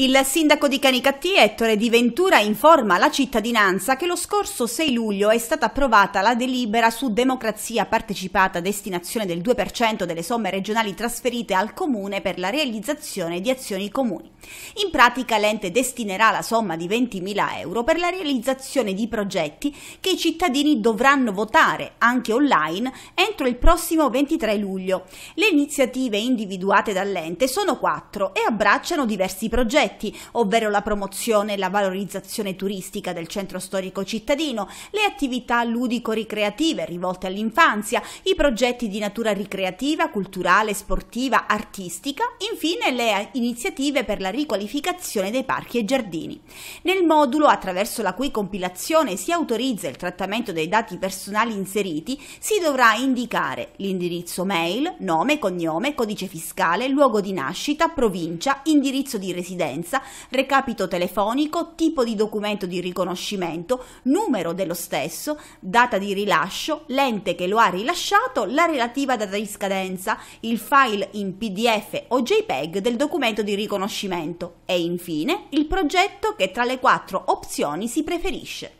Il sindaco di Canicattì, Ettore Di Ventura, informa la cittadinanza che lo scorso 6 luglio è stata approvata la delibera su democrazia partecipata a destinazione del 2% delle somme regionali trasferite al comune per la realizzazione di azioni comuni. In pratica l'ente destinerà la somma di 20.000 euro per la realizzazione di progetti che i cittadini dovranno votare, anche online, entro il prossimo 23 luglio. Le iniziative individuate dall'ente sono quattro e abbracciano diversi progetti progetti, ovvero la promozione e la valorizzazione turistica del centro storico cittadino, le attività ludico-ricreative rivolte all'infanzia, i progetti di natura ricreativa, culturale, sportiva, artistica, infine le iniziative per la riqualificazione dei parchi e giardini. Nel modulo, attraverso la cui compilazione si autorizza il trattamento dei dati personali inseriti, si dovrà indicare l'indirizzo mail, nome, cognome, codice fiscale, luogo di nascita, provincia, indirizzo di residenza, presenza, recapito telefonico, tipo di documento di riconoscimento, numero dello stesso, data di rilascio, l'ente che lo ha rilasciato, la relativa data di scadenza, il file in PDF o JPEG del documento di riconoscimento e infine il progetto che tra le quattro opzioni si preferisce.